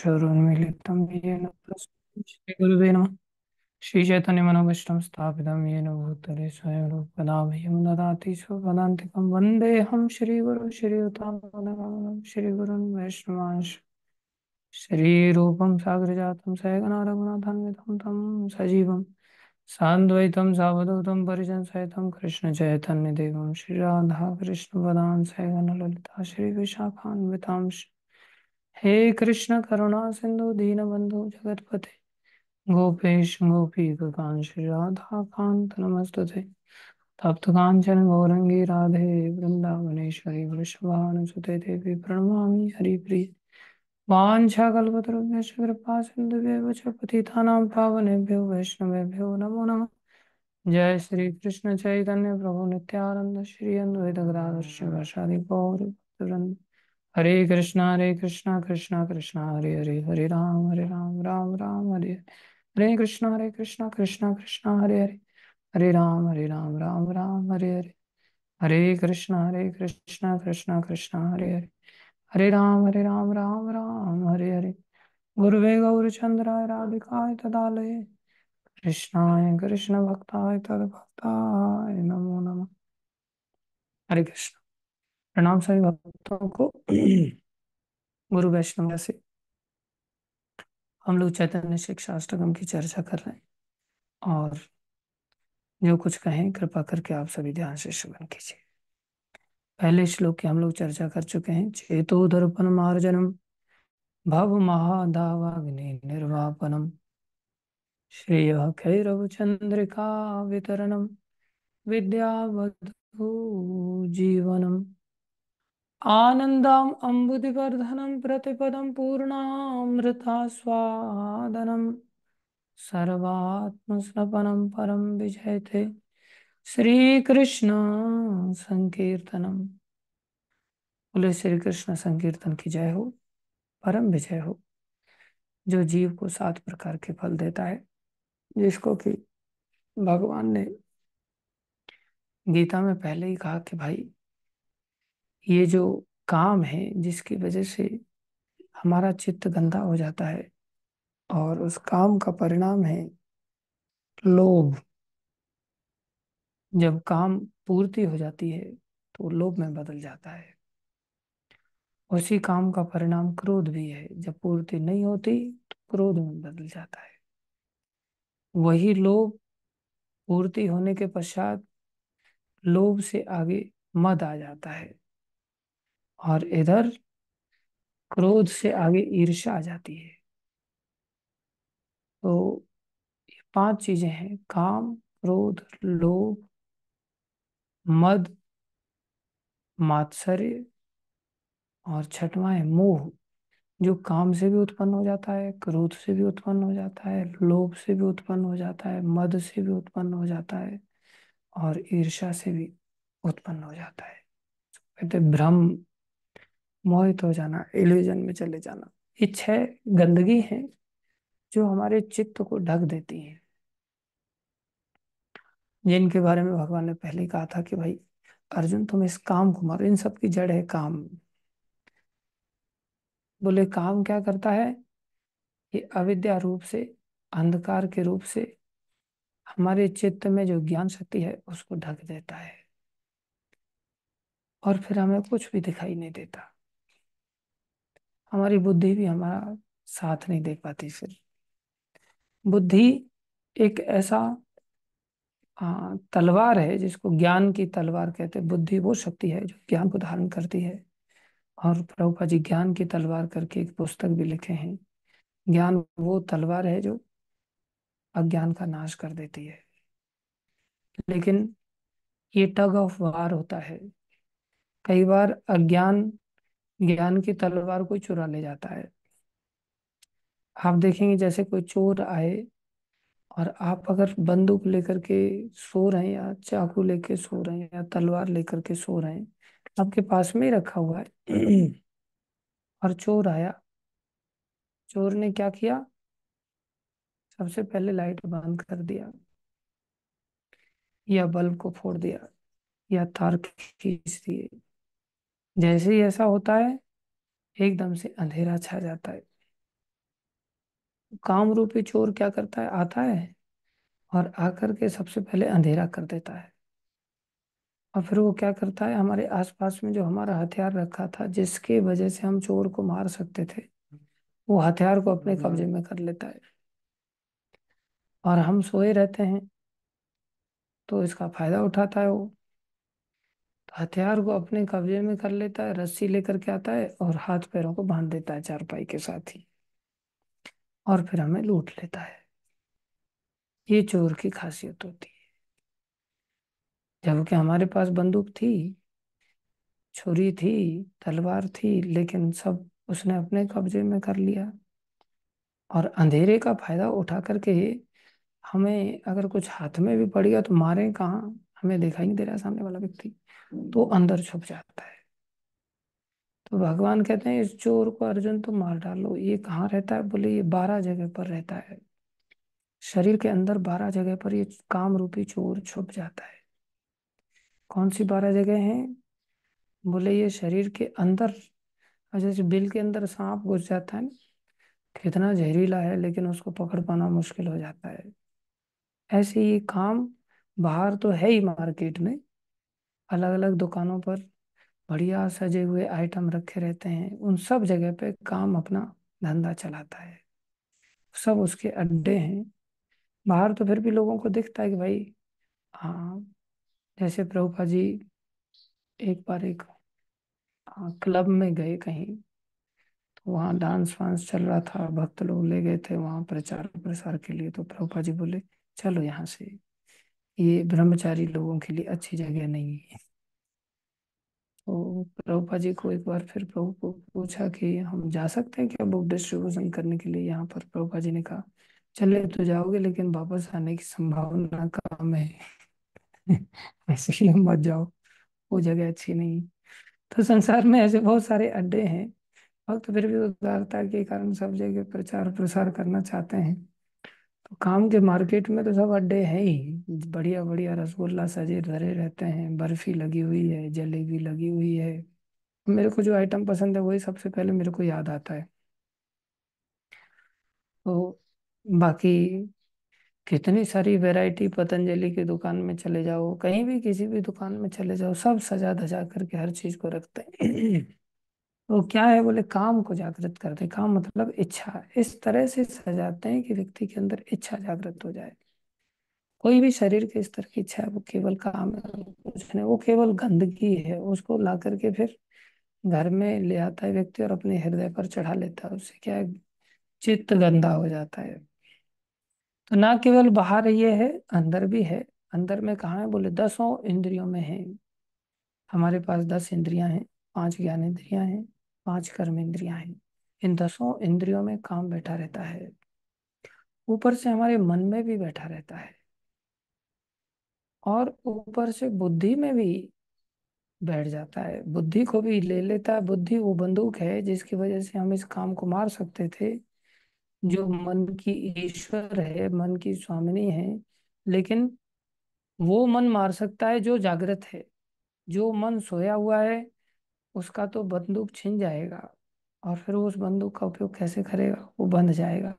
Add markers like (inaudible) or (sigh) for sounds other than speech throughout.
क्षौरोन्मीलिप्तं येन श्रीगुरुवे नमः श्रीचैतन्यमनोविष्टं स्थापितं येन भूतले स्वयं रूपदाभयं ददाति स्वपदान्तिकं वन्देऽहं श्रीगुरु श्रीयुतां वैष्णवांश हे कृष्ण करुणा सिंधु दीनबंधु जगतपते गोपेश गोपी कांश राधा कांत थे तप्त कांचन गौरंगी राधे वृंदावनेश्वरी वृषभान सुते देवी प्रणमामि हरिप्रिय वाञ्छाकल्पतरुभ्यश्च कृपा सिन्धुभ्येव च पतितानां पावनेभ्यो वैष्णवेभ्यो नमो नम जय श्री कृष्ण चैतन्य प्रभु नित्यानंद श्री अद्वैत गदाधर गौर वृंद हरे कृष्णा हरे कृष्णा कृष्णा कृष्णा हरे हरे हरे राम हरे राम राम राम हरे हरे हरे कृष्णा हरे कृष्णा कृष्णा कृष्णा हरे हरे हरे राम हरे राम राम राम हरे हरे हरे कृष्णा हरे कृष्णा कृष्णा कृष्णा हरे हरे हरे राम हरे राम राम राम हरे हरे गुरुवे गौरचंद्राय राधिकाय तदालये कृष्णाय कृष्ण भक्ताय तद भक्ताय नमो नमः हरे कृष्ण प्रणाम सभी भक्तों को (clears throat) गुरु वैष्णव से हम लोग चैतन्य शिक्षा अष्टगम की चर्चा कर रहे हैं और जो कुछ कहें कृपा करके आप सभी ध्यान से श्रवण कीजिए पहले श्लोक की हम लोग चर्चा कर चुके हैं चेतो दर्पण मार्जनम भव महादावाग्नि निर्वापनम श्रेय खैरव चंद्रिका वितरणम विद्यावधू जीवनम प्रतिपदम अम्बुदिवर्धनं प्रतिपदं परम विजय थे श्री कृष्ण संकीर्तनम बोले श्री कृष्ण संकीर्तन की जय हो परम विजय हो जो जीव को सात प्रकार के फल देता है जिसको कि भगवान ने गीता में पहले ही कहा कि भाई ये जो काम है जिसकी वजह से हमारा चित्त गंदा हो जाता है और उस काम का परिणाम है लोभ जब काम पूर्ति हो जाती है तो लोभ में बदल जाता है उसी काम का परिणाम क्रोध भी है जब पूर्ति नहीं होती तो क्रोध में बदल जाता है वही लोभ पूर्ति होने के पश्चात लोभ से आगे मद आ जाता है और इधर क्रोध से आगे ईर्ष्या आ जाती है तो ये पांच चीजें हैं काम क्रोध लोभ मद मात्सर्य और छठवा है मोह जो काम से भी उत्पन्न हो जाता है क्रोध से भी उत्पन्न हो जाता है लोभ से भी उत्पन्न हो जाता है मद से भी उत्पन्न हो जाता है और ईर्षा से भी उत्पन्न हो जाता है तो कहते भ्रम मोहित हो जाना इल्यूजन में चले जाना ये छह गंदगी है जो हमारे चित्त को ढक देती है जिनके बारे में भगवान ने पहले कहा था कि भाई अर्जुन तुम इस काम को मारो इन सब की जड़ है काम बोले काम क्या करता है ये अविद्या रूप से अंधकार के रूप से हमारे चित्त में जो ज्ञान शक्ति है उसको ढक देता है और फिर हमें कुछ भी दिखाई नहीं देता हमारी बुद्धि भी हमारा साथ नहीं दे पाती फिर बुद्धि एक ऐसा तलवार है जिसको ज्ञान की तलवार कहते हैं बुद्धि वो शक्ति है जो ज्ञान को धारण करती है और प्रभुपा जी ज्ञान की तलवार करके एक पुस्तक भी लिखे हैं ज्ञान वो तलवार है जो अज्ञान का नाश कर देती है लेकिन ये टग ऑफ वार होता है कई बार अज्ञान ज्ञान की तलवार कोई चुरा ले जाता है आप देखेंगे जैसे कोई चोर आए और आप अगर बंदूक लेकर के सो रहे हैं या चाकू लेकर सो रहे हैं या तलवार लेकर के सो रहे हैं आपके पास में ही रखा हुआ है (clears throat) और चोर आया चोर ने क्या किया सबसे पहले लाइट बंद कर दिया या बल्ब को फोड़ दिया या तार खींच दिए जैसे ही ऐसा होता है एकदम से अंधेरा छा जाता है काम रूपी चोर क्या करता है आता है और आकर के सबसे पहले अंधेरा कर देता है और फिर वो क्या करता है हमारे आसपास में जो हमारा हथियार रखा था जिसके वजह से हम चोर को मार सकते थे वो हथियार को अपने हम्म, कब्जे हम्म। में कर लेता है और हम सोए रहते हैं तो इसका फायदा उठाता है वो हथियार को अपने कब्जे में कर लेता है रस्सी लेकर के आता है और हाथ पैरों को बांध देता है चारपाई के साथ ही और फिर हमें लूट लेता है ये चोर की खासियत होती है जबकि हमारे पास बंदूक थी छुरी थी तलवार थी लेकिन सब उसने अपने कब्जे में कर लिया और अंधेरे का फायदा उठा करके हमें अगर कुछ हाथ में भी पड़ गया तो मारे कहाँ हमें दिखाई नहीं दे रहा सामने वाला व्यक्ति हम्म। तो अंदर छुप जाता है तो भगवान कहते हैं इस चोर को अर्जुन तो मार डालो ये कहाँ रहता है बोले ये बारह जगह पर रहता है शरीर के अंदर बारह जगह पर ये काम रूपी चोर छुप जाता है कौन सी बारह जगह है बोले ये शरीर के अंदर अच्छा, जैसे बिल के अंदर सांप घुस जाता है कितना जहरीला है लेकिन उसको पकड़ पाना मुश्किल हो जाता है ऐसे ये काम बाहर तो है ही मार्केट में अलग अलग दुकानों पर बढ़िया सजे हुए आइटम रखे रहते हैं उन सब जगह पे काम अपना धंधा चलाता है सब उसके अड्डे हैं बाहर तो फिर भी लोगों को दिखता है कि भाई हाँ जैसे प्रभुपा जी एक बार एक आ, हाँ, क्लब में गए कहीं तो वहाँ डांस वांस चल रहा था भक्त लोग ले गए थे वहाँ प्रचार प्रसार के लिए तो प्रभुपा जी बोले चलो यहाँ से ये ब्रह्मचारी लोगों के लिए अच्छी जगह नहीं है तो प्रभुपा जी को एक बार फिर प्रभु को पूछा कि हम जा सकते हैं क्या बुक डिस्ट्रीब्यूशन करने के लिए यहाँ पर प्रभुपा जी ने कहा चले तो जाओगे लेकिन वापस आने की संभावना कम है (laughs) ऐसे हम मत जाओ वो जगह अच्छी नहीं तो संसार में ऐसे बहुत सारे अड्डे हैं भक्त फिर भी उदारता के कारण सब जगह प्रचार प्रसार करना चाहते हैं तो काम के मार्केट में तो सब अड्डे हैं ही बढ़िया बढ़िया रसगुल्ला सजे धरे रहते हैं बर्फी लगी हुई है जलेबी लगी हुई है मेरे को जो आइटम पसंद है वही सबसे पहले मेरे को याद आता है तो बाकी कितनी सारी वैरायटी पतंजलि की दुकान में चले जाओ कहीं भी किसी भी दुकान में चले जाओ सब सजा धजा करके हर चीज को रखते हैं वो तो क्या है बोले काम को जागृत करते काम मतलब इच्छा इस तरह से सजाते हैं कि व्यक्ति के अंदर इच्छा जागृत हो जाए कोई भी शरीर के स्तर की इच्छा है वो केवल काम है वो केवल गंदगी है उसको ला करके फिर घर में ले आता है व्यक्ति और अपने हृदय पर चढ़ा लेता है उससे क्या चित्त गंदा हो जाता है तो ना केवल बाहर ये है अंदर भी है अंदर में कहा है बोले दसों इंद्रियों में है हमारे पास दस इंद्रियां हैं पांच ज्ञान इंद्रियां हैं पांच कर्म इंद्रिया हैं इन दसों इंद्रियों में काम बैठा रहता है ऊपर से हमारे मन में भी बैठा रहता है और ऊपर से बुद्धि में भी बैठ जाता है बुद्धि को भी ले लेता है बुद्धि वो बंदूक है जिसकी वजह से हम इस काम को मार सकते थे जो मन की ईश्वर है मन की स्वामिनी है लेकिन वो मन मार सकता है जो जागृत है जो मन सोया हुआ है उसका तो बंदूक छिन जाएगा और फिर उस बंदूक का उपयोग कैसे करेगा वो बंध जाएगा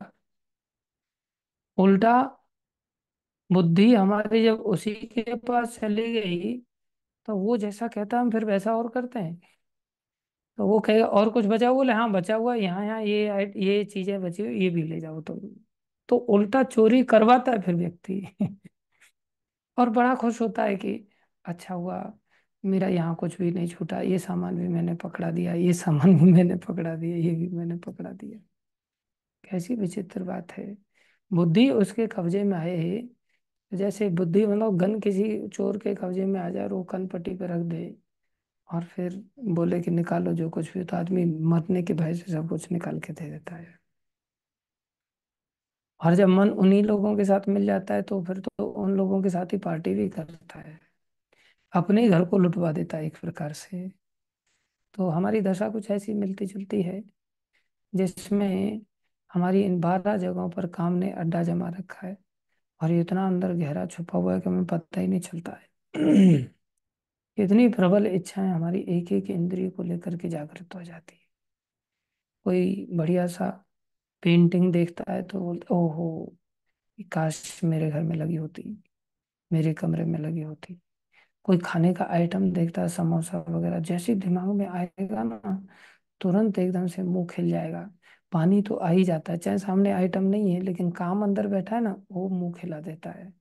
उल्टा बुद्धि हमारी जब उसी के पास चली गई तो वो जैसा कहता हम फिर वैसा और करते हैं तो वो कहेगा और कुछ बचा हुआ बोले हाँ बचा हुआ यहाँ यहाँ ये ये चीजें बची हुई ये भी ले जाओ तो, तो उल्टा चोरी करवाता है फिर व्यक्ति (laughs) और बड़ा खुश होता है कि अच्छा हुआ मेरा यहाँ कुछ भी नहीं छूटा ये सामान भी मैंने पकड़ा दिया ये सामान भी मैंने पकड़ा दिया ये भी मैंने पकड़ा दिया कैसी विचित्र बात है बुद्धि उसके कब्जे में आए है जैसे बुद्धि मतलब गन किसी चोर के कब्जे में आ जाए वो कन पट्टी पर रख दे और फिर बोले कि निकालो जो कुछ भी तो आदमी मरने के भय से सब कुछ निकाल के दे देता है और जब मन उन्हीं लोगों के साथ मिल जाता है तो फिर तो उन लोगों के साथ ही पार्टी भी करता है अपने घर को लुटवा देता है एक प्रकार से तो हमारी दशा कुछ ऐसी मिलती जुलती है जिसमें हमारी इन बारह जगहों पर काम ने अड्डा जमा रखा है और ये इतना अंदर गहरा छुपा हुआ है कि हमें पता ही नहीं चलता है (clears throat) इतनी प्रबल इच्छाएं हमारी एक एक इंद्रिय को लेकर के जागृत हो जाती है कोई बढ़िया सा पेंटिंग देखता है तो बोलते ओहो काश मेरे घर में लगी होती मेरे कमरे में लगी होती कोई खाने का आइटम देखता है समोसा वगैरह जैसे दिमाग में आएगा ना तुरंत एकदम से मुंह खिल जाएगा पानी तो आ ही जाता है चाहे सामने आइटम नहीं है लेकिन काम अंदर बैठा है ना वो मुंह खिला देता है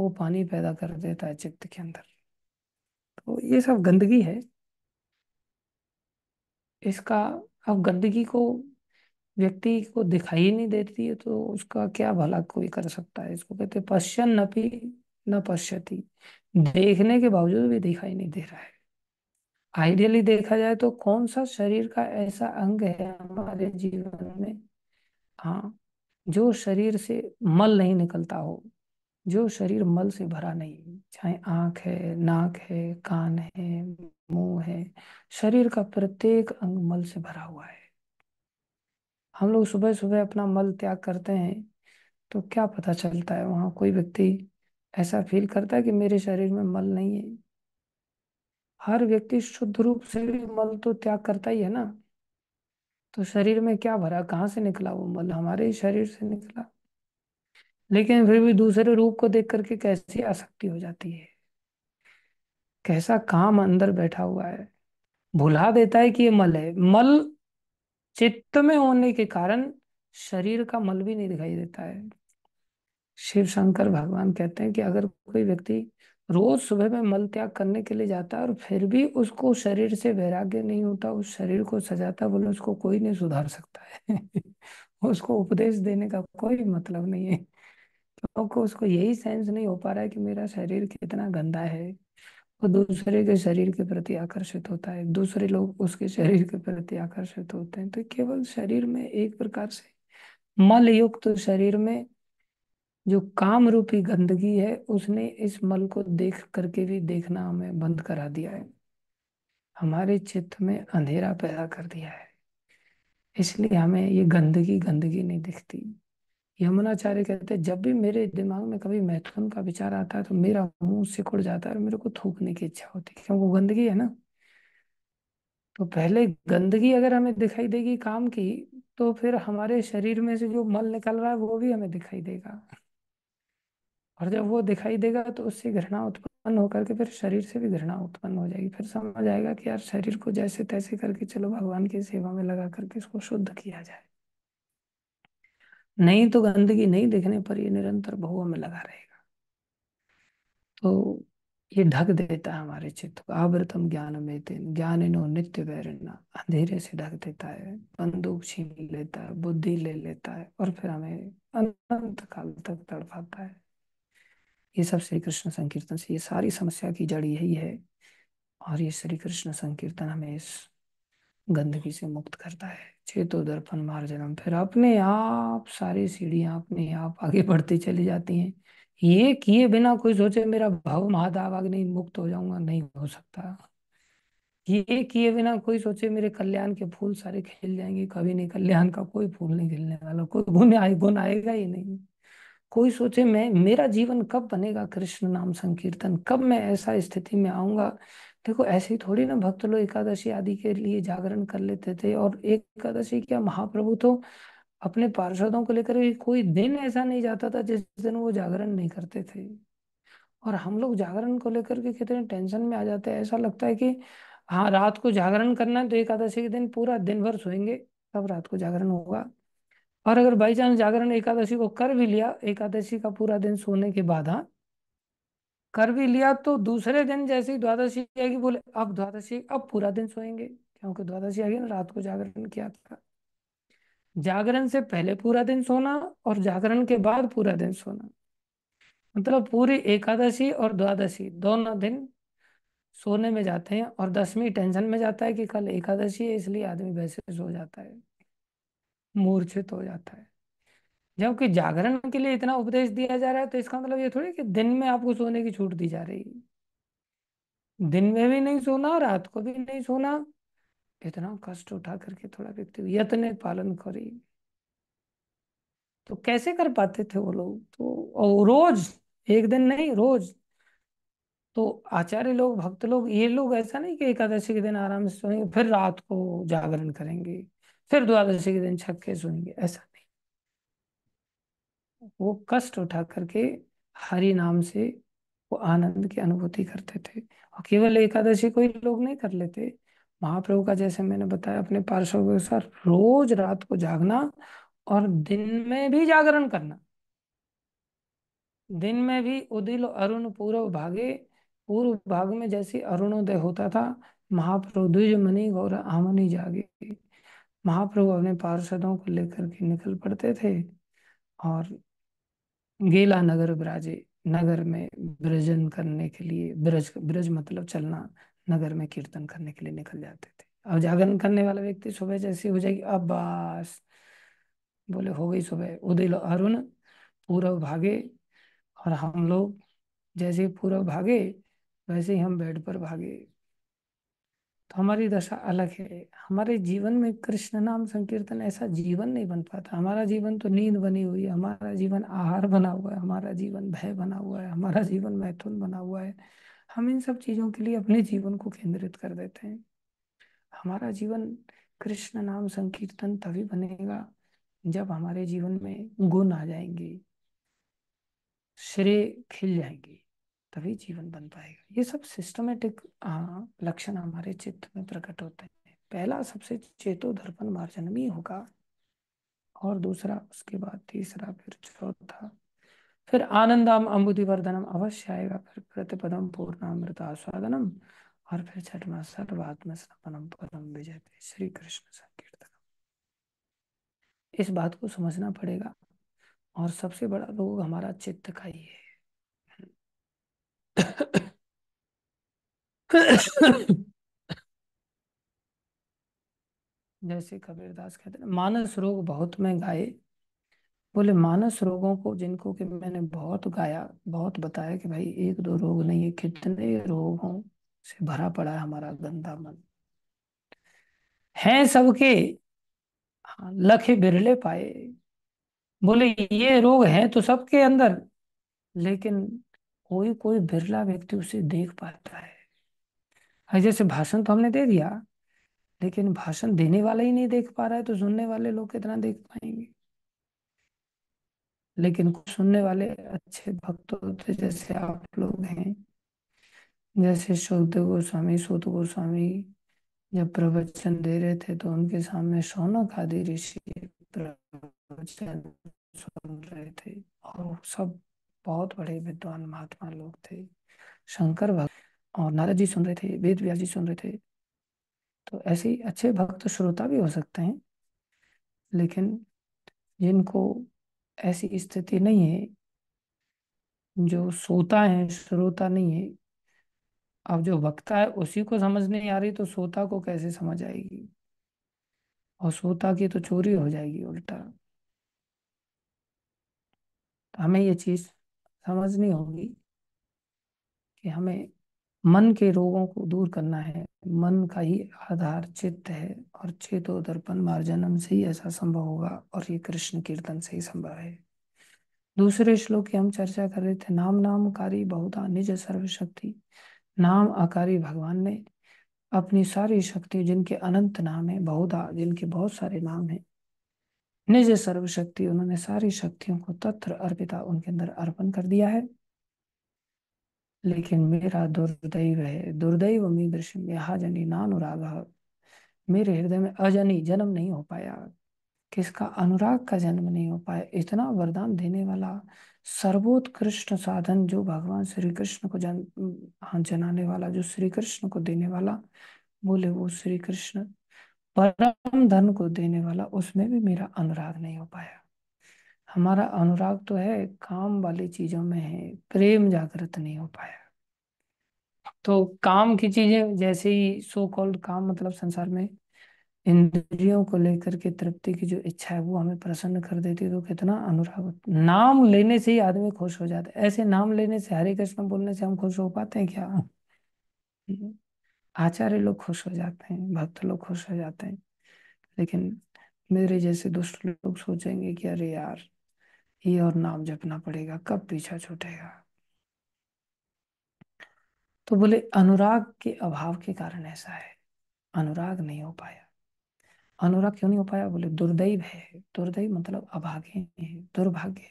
वो पानी पैदा कर देता है चित्त के अंदर तो ये सब गंदगी है इसका अब गंदगी को व्यक्ति को दिखाई नहीं देती है तो उसका क्या भला कोई कर सकता है इसको कहते पश्चन नपी न पश्यति देखने के बावजूद भी दिखाई नहीं दे रहा है आइडियली देखा जाए तो कौन सा शरीर का ऐसा अंग है हमारे जीवन में हाँ जो शरीर से मल नहीं निकलता हो जो शरीर मल से भरा नहीं चाहे आंख है नाक है कान है मुंह है शरीर का प्रत्येक अंग मल से भरा हुआ है हम लोग सुबह सुबह अपना मल त्याग करते हैं तो क्या पता चलता है वहां कोई व्यक्ति ऐसा फील करता है कि मेरे शरीर में मल नहीं है हर व्यक्ति शुद्ध रूप से भी मल तो त्याग करता ही है ना तो शरीर में क्या भरा कहाँ से निकला वो मल हमारे ही शरीर से निकला लेकिन फिर भी दूसरे रूप को देख करके कैसी आसक्ति हो जाती है कैसा काम अंदर बैठा हुआ है भुला देता है कि ये मल है मल चित्त में होने के कारण शरीर का मल भी नहीं दिखाई देता है शिव शंकर भगवान कहते हैं कि अगर कोई व्यक्ति रोज सुबह में मल त्याग करने के लिए जाता है और फिर भी उसको शरीर से वैराग्य नहीं होता उस शरीर को सजाता बोले उसको कोई नहीं सुधार सकता है (laughs) उसको उपदेश देने का कोई मतलब नहीं है क्योंकि उसको यही सेंस नहीं हो पा रहा है कि मेरा शरीर कितना गंदा है वो दूसरे के शरीर के प्रति आकर्षित होता है दूसरे लोग उसके शरीर के प्रति आकर्षित होते हैं तो केवल शरीर में एक प्रकार से मल युक्त तो शरीर में जो काम रूपी गंदगी है उसने इस मल को देख करके भी देखना हमें बंद करा दिया है हमारे चित्त में अंधेरा पैदा कर दिया है इसलिए हमें ये गंदगी गंदगी नहीं दिखती यमुनाचार्य कहते हैं जब भी मेरे दिमाग में कभी मैथुन का विचार आता है तो मेरा मुंह सिकुड़ जाता है और मेरे को थूकने की इच्छा होती है क्योंकि वो गंदगी है ना तो पहले गंदगी अगर हमें दिखाई देगी काम की तो फिर हमारे शरीर में से जो मल निकल रहा है वो भी हमें दिखाई देगा और जब वो दिखाई देगा तो उससे घृणा उत्पन्न होकर के फिर शरीर से भी घृणा उत्पन्न हो जाएगी फिर समझ आएगा कि यार शरीर को जैसे तैसे करके चलो भगवान की सेवा में लगा करके इसको शुद्ध किया जाए नहीं तो गंदगी नहीं दिखने पर ये निरंतर भोगों में लगा रहेगा तो ये ढक देता है हमारे चित्त को आवृतम ज्ञान में ज्ञान इनो नित्य वैरना अंधेरे से ढक देता है बंदूक छीन लेता है बुद्धि ले लेता है और फिर हमें अनंत काल तक तड़पाता है ये सब श्री कृष्ण संकीर्तन से ये सारी समस्या की जड़ यही है और ये श्री कृष्ण संकीर्तन हमें इस गंदगी से मुक्त करता है चेतो दर्पण मार्जनम फिर अपने आप सारी सीढ़ियां अपने आप आगे बढ़ती चली जाती हैं ये किए बिना कोई सोचे मेरा भाव नहीं मुक्त हो जाऊंगा नहीं हो सकता ये किए बिना कोई सोचे मेरे कल्याण के फूल सारे खिल जाएंगे कभी नहीं कल्याण का कोई फूल नहीं खिलने वाला कोई गुण आए गुण आएगा ही नहीं कोई सोचे मैं मेरा जीवन कब बनेगा कृष्ण नाम संकीर्तन कब मैं ऐसा स्थिति में आऊंगा देखो ऐसे ही थोड़ी ना भक्त लोग एकादशी आदि के लिए जागरण कर लेते थे और एकादशी क्या महाप्रभु तो अपने पार्षदों को लेकर कोई दिन ऐसा नहीं जाता था जिस दिन वो जागरण नहीं करते थे और हम लोग जागरण को लेकर के कितने टेंशन में आ जाते हैं ऐसा लगता है कि हाँ रात को जागरण करना है तो एकादशी के दिन पूरा दिन भर सोएंगे तब रात को जागरण होगा और अगर बाई चांस जागरण एकादशी को कर भी लिया एकादशी का पूरा दिन सोने के बाद हाँ कर भी लिया तो दूसरे दिन जैसे ही द्वादशी आएगी बोले अब द्वादशी अब पूरा दिन सोएंगे क्योंकि द्वादशी आ गई ना रात को जागरण किया था जागरण से पहले पूरा दिन सोना और जागरण के बाद पूरा दिन सोना मतलब पूरी एकादशी और द्वादशी दोनों दिन सोने में जाते हैं और दसवीं टेंशन में जाता है कि कल एकादशी है इसलिए आदमी वैसे सो जाता है मूर्छित हो जाता है जबकि जागरण के लिए इतना उपदेश दिया जा रहा है तो इसका मतलब ये थोड़ी कि दिन में आपको सोने की छूट दी जा रही है दिन में भी नहीं सोना रात को भी नहीं सोना इतना कष्ट उठा करके थोड़ा व्यक्ति यत्न पालन करे तो कैसे कर पाते थे वो लोग तो और रोज एक दिन नहीं रोज तो आचार्य लोग भक्त लोग ये लोग ऐसा नहीं कि एकादशी के दिन आराम से सोएंगे फिर रात को जागरण करेंगे फिर द्वादशी के दिन छक्के सुनेंगे ऐसा नहीं वो कष्ट उठा करके हरि नाम से वो आनंद की अनुभूति करते थे और केवल एकादशी कोई लोग नहीं कर लेते महाप्रभु का जैसे मैंने बताया अपने पार्षदों के अनुसार रोज रात को जागना और दिन में भी जागरण करना दिन में भी उदिल अरुण पूर्व भागे पूर्व भाग में जैसे अरुणोदय होता था महाप्रभु द्विज मनी गौर आमनी जागे महाप्रभु अपने पार्षदों को लेकर के निकल पड़ते थे और गेला नगर ब्राजे नगर में ब्रजन करने के लिए ब्रज ब्रज मतलब चलना नगर में कीर्तन करने के लिए निकल जाते थे अब जागरण करने वाला व्यक्ति सुबह जैसे हो जाएगी अब बस बोले हो गई सुबह उदय अरुण पूरब भागे और हम लोग जैसे पूरब भागे वैसे ही हम बेड पर भागे तो हमारी दशा अलग है हमारे जीवन में कृष्ण नाम संकीर्तन ऐसा जीवन नहीं बन पाता हमारा जीवन तो नींद बनी हुई है हमारा जीवन आहार बना हुआ है हमारा जीवन भय बना हुआ है हमारा जीवन मैथुन बना हुआ है हम इन सब चीज़ों के लिए अपने जीवन को केंद्रित कर देते हैं हमारा जीवन कृष्ण नाम संकीर्तन तभी बनेगा जब हमारे जीवन में गुण आ जाएंगे श्रेय खिल जाएंगी तभी जीवन बन पाएगा ये सब सिस्टमेटिक लक्षण हमारे चित्त में प्रकट होते हैं पहला सबसे चेतो दर्पण भी होगा और दूसरा उसके बाद तीसरा फिर चौथा फिर आनंदाम अम्बुदिवर्धनम अवश्य आएगा फिर प्रतिपदम पूर्णामृत आस्वादनम और फिर छठवा सर्वात्म सपनम पदम विजय श्री कृष्ण संकीर्तन इस बात को समझना पड़ेगा और सबसे बड़ा रोग हमारा चित्त का ही है जैसे कबीरदास कहते हैं मानस रोग बहुत मैं गाए बोले मानस रोगों को जिनको कि मैंने बहुत गाया बहुत बताया कि भाई एक दो रोग नहीं है कितने रोगों से भरा पड़ा है हमारा गंदा मन है सबके हाँ, लखे बिरले पाए बोले ये रोग हैं तो सबके अंदर लेकिन कोई कोई बिरला व्यक्ति उसे देख पाता है हाँ, जैसे भाषण तो हमने दे दिया लेकिन भाषण देने वाला ही नहीं देख पा रहा है तो सुनने वाले लोग कितना देख पाएंगे लेकिन कुछ सुनने वाले अच्छे भक्त होते जैसे आप लोग हैं जैसे शुद्ध गोस्वामी सोत गोस्वामी जब प्रवचन दे रहे थे तो उनके सामने शौनक आदि ऋषि प्रवचन सुन रहे थे और सब बहुत बड़े विद्वान महात्मा लोग थे शंकर भक्त और नारद जी सुन रहे थे वेद व्यास जी सुन रहे थे तो ऐसे ही अच्छे भक्त श्रोता भी हो सकते हैं लेकिन जिनको ऐसी स्थिति नहीं है जो सोता है श्रोता नहीं है अब जो वक्ता है उसी को समझ नहीं आ रही तो सोता को कैसे समझ आएगी और सोता की तो चोरी हो जाएगी उल्टा तो हमें ये चीज समझनी होगी कि हमें मन के रोगों को दूर करना है मन का ही आधार चित्त है और चेतो दर्पण मार्जनम से ही ऐसा संभव होगा और ये कृष्ण कीर्तन से ही संभव है दूसरे श्लोक की हम चर्चा कर रहे थे नाम नामकारी बहुता निज सर्वशक्ति नाम आकारी भगवान ने अपनी सारी शक्ति जिनके अनंत नाम है बहुधा जिनके बहुत सारे नाम हैं निज सर्वशक्ति उन्होंने सारी शक्तियों को तत्र अर्पिता उनके अंदर अर्पण कर दिया है लेकिन मेरा दुर्दैव है दुर्दैव मीदृशम यहा जनी नानुराग मेरे हृदय में अजनी जन्म नहीं हो पाया किसका अनुराग का जन्म नहीं हो पाया इतना वरदान देने वाला सर्वोत्कृष्ट साधन जो भगवान श्री कृष्ण को जन हाँ, जनाने वाला जो श्री कृष्ण को देने वाला बोले वो श्री कृष्ण परम धन को देने वाला उसमें भी मेरा अनुराग नहीं हो पाया हमारा अनुराग तो है काम वाली चीजों में है प्रेम जागृत नहीं हो पाया तो काम की चीजें जैसे ही सो कॉल्ड काम मतलब संसार में इंद्रियों को लेकर के तृप्ति की जो इच्छा है वो हमें प्रसन्न कर देती है तो कितना अनुराग नाम लेने से ही आदमी खुश हो जाता है ऐसे नाम लेने से हरे कृष्ण बोलने से हम खुश हो पाते हैं क्या आचार्य लोग खुश हो जाते हैं भक्त लोग खुश हो जाते हैं लेकिन मेरे जैसे दुष्ट लोग सोचेंगे कि अरे यार ये और नाम जपना पड़ेगा कब पीछा छूटेगा तो बोले अनुराग के अभाव के कारण ऐसा है अनुराग नहीं हो पाया अनुराग क्यों नहीं हो पाया बोले दुर्दैव है दुर्दैव मतलब अभागे है दुर्भाग्य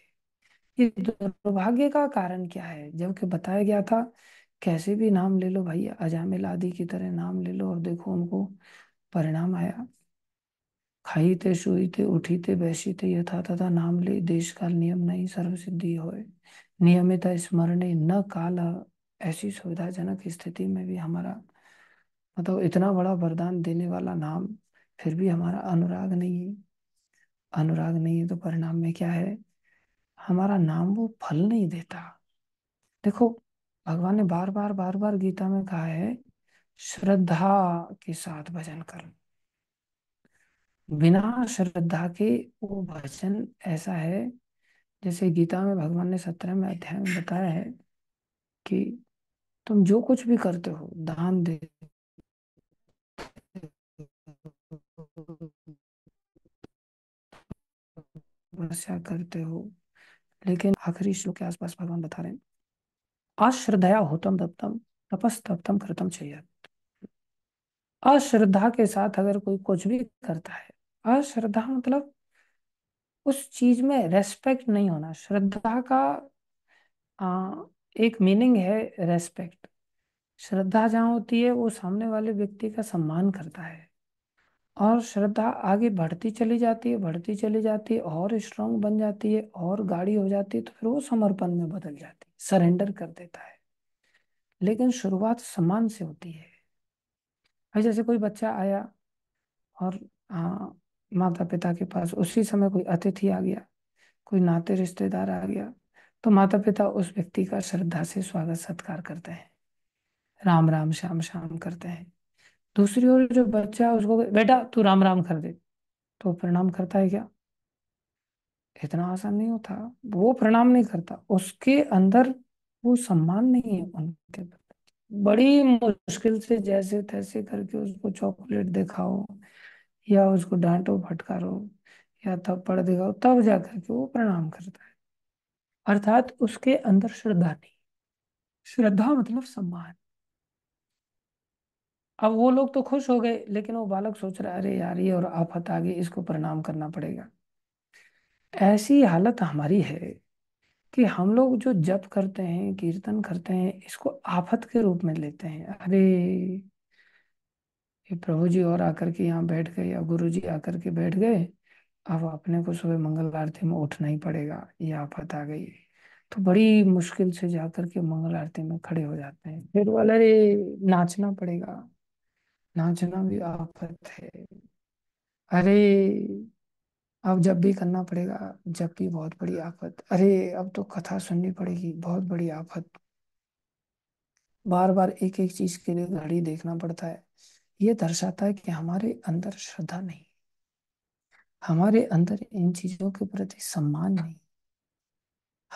ये दुर्भाग्य का कारण क्या है जबकि बताया गया था कैसे भी नाम ले लो भाई अजामिल आदि की तरह नाम ले लो और देखो उनको परिणाम आया खाई थे सुई थे उठी थे बैसी थे यथा तथा नाम ले देश काल नियम नहीं सर्वसिद्धि हो नियमित स्मरण न काल ऐसी सुविधाजनक स्थिति में भी हमारा मतलब इतना बड़ा वरदान देने वाला नाम फिर भी हमारा अनुराग नहीं है अनुराग नहीं है तो परिणाम में क्या है हमारा नाम वो फल नहीं देता देखो भगवान ने बार बार बार बार गीता में कहा है श्रद्धा के साथ भजन कर बिना श्रद्धा के वो भजन ऐसा है जैसे गीता में भगवान ने सत्रह में अध्याय में बताया है कि तुम जो कुछ भी करते हो दान दे करते हो लेकिन आखिरी श्लोक के आसपास भगवान बता रहे हैं अश्रद्धया होतम दत्तम तपस तप्तम कृतम चाहिए अश्रद्धा के साथ अगर कोई कुछ भी करता है अश्रद्धा मतलब उस चीज में रेस्पेक्ट नहीं होना श्रद्धा का आ, एक मीनिंग है रेस्पेक्ट श्रद्धा जहाँ होती है वो सामने वाले व्यक्ति का सम्मान करता है और श्रद्धा आगे बढ़ती चली जाती है बढ़ती चली जाती है और स्ट्रांग बन जाती है और गाड़ी हो जाती है तो फिर वो समर्पण में बदल जाती है सरेंडर कर देता है लेकिन शुरुआत समान से होती है भाई जैसे कोई बच्चा आया और आ, माता पिता के पास उसी समय कोई अतिथि आ गया कोई नाते रिश्तेदार आ गया तो माता पिता उस व्यक्ति का श्रद्धा से स्वागत सत्कार करते हैं राम राम श्याम श्याम करते हैं दूसरी ओर जो बच्चा है उसको बेटा तू राम राम कर दे तो प्रणाम करता है क्या इतना आसान नहीं होता वो प्रणाम नहीं करता उसके अंदर वो सम्मान नहीं है उनके बड़ी मुश्किल से जैसे तैसे करके उसको चॉकलेट दिखाओ या उसको डांटो फटकारो या थप्पड़ दिखाओ तब जा करके वो प्रणाम करता है अर्थात उसके अंदर श्रद्धा नहीं श्रद्धा मतलब सम्मान अब वो लोग तो खुश हो गए लेकिन वो बालक सोच रहा है अरे यार ये और आफत आ गई इसको प्रणाम करना पड़ेगा ऐसी हालत हमारी है कि हम लोग जो जप करते हैं कीर्तन करते हैं इसको आफत के रूप में लेते हैं अरे ये प्रभु जी और आकर के यहाँ बैठ गए या गुरु जी आकर के बैठ गए अब अपने को सुबह मंगल आरती में उठना ही पड़ेगा ये आफत आ गई तो बड़ी मुश्किल से जाकर के मंगल आरती में खड़े हो जाते हैं फिर वाले नाचना पड़ेगा नाचना भी आफत है अरे अब जब भी करना पड़ेगा जब भी बहुत बड़ी आफत अरे अब तो कथा सुननी पड़ेगी बहुत बड़ी आफत बार बार एक एक चीज के लिए घड़ी देखना पड़ता है ये दर्शाता है कि हमारे अंदर श्रद्धा नहीं हमारे अंदर इन चीजों के प्रति सम्मान नहीं